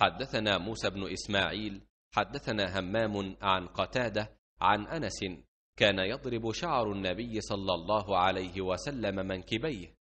حدثنا موسى بن إسماعيل حدثنا همام عن قتادة عن أنس كان يضرب شعر النبي صلى الله عليه وسلم منكبيه